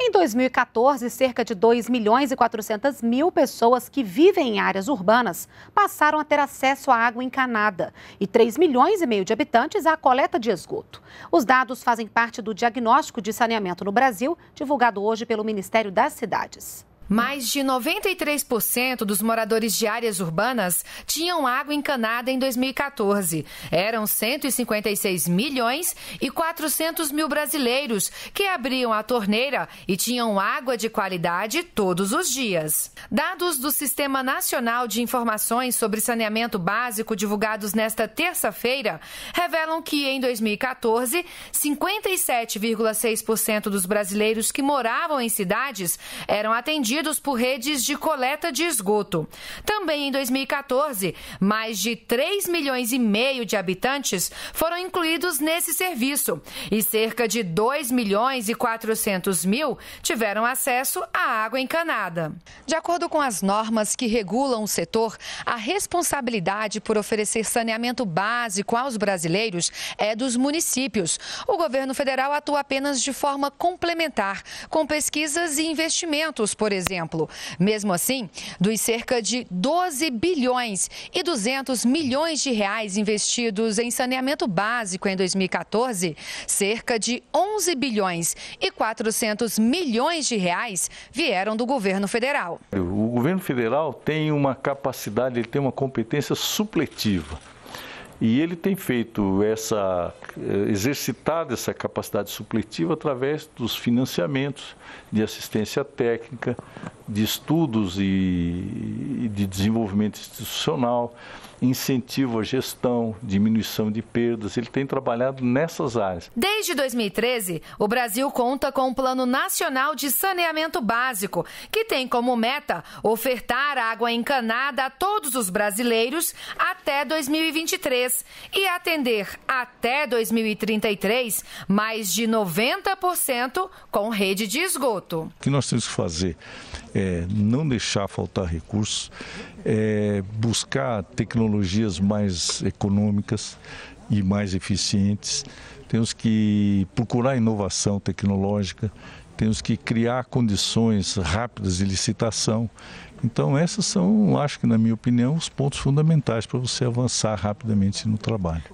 Em 2014, cerca de 2 milhões e 400 mil pessoas que vivem em áreas urbanas passaram a ter acesso à água encanada e 3 milhões e meio de habitantes à coleta de esgoto. Os dados fazem parte do diagnóstico de saneamento no Brasil, divulgado hoje pelo Ministério das Cidades. Mais de 93% dos moradores de áreas urbanas tinham água encanada em 2014. Eram 156 milhões e 400 mil brasileiros que abriam a torneira e tinham água de qualidade todos os dias. Dados do Sistema Nacional de Informações sobre Saneamento Básico divulgados nesta terça-feira revelam que em 2014, 57,6% dos brasileiros que moravam em cidades eram atendidos por redes de coleta de esgoto. Também em 2014, mais de 3 milhões e meio de habitantes foram incluídos nesse serviço e cerca de 2 milhões e 400 mil tiveram acesso à água encanada. De acordo com as normas que regulam o setor, a responsabilidade por oferecer saneamento básico aos brasileiros é dos municípios. O governo federal atua apenas de forma complementar, com pesquisas e investimentos, por exemplo exemplo. Mesmo assim, dos cerca de 12 bilhões e 200 milhões de reais investidos em saneamento básico em 2014, cerca de 11 bilhões e 400 milhões de reais vieram do governo federal. O governo federal tem uma capacidade, ele tem uma competência supletiva. E ele tem feito essa, eh, exercitado essa capacidade supletiva através dos financiamentos de assistência técnica, de estudos e, e de desenvolvimento institucional incentivo à gestão, diminuição de perdas. Ele tem trabalhado nessas áreas. Desde 2013, o Brasil conta com um Plano Nacional de Saneamento Básico, que tem como meta ofertar água encanada a todos os brasileiros até 2023 e atender até 2033 mais de 90% com rede de esgoto. O que nós temos que fazer é não deixar faltar recursos é, buscar tecnologias mais econômicas e mais eficientes, temos que procurar inovação tecnológica, temos que criar condições rápidas de licitação. Então, essas são, acho que, na minha opinião, os pontos fundamentais para você avançar rapidamente no trabalho.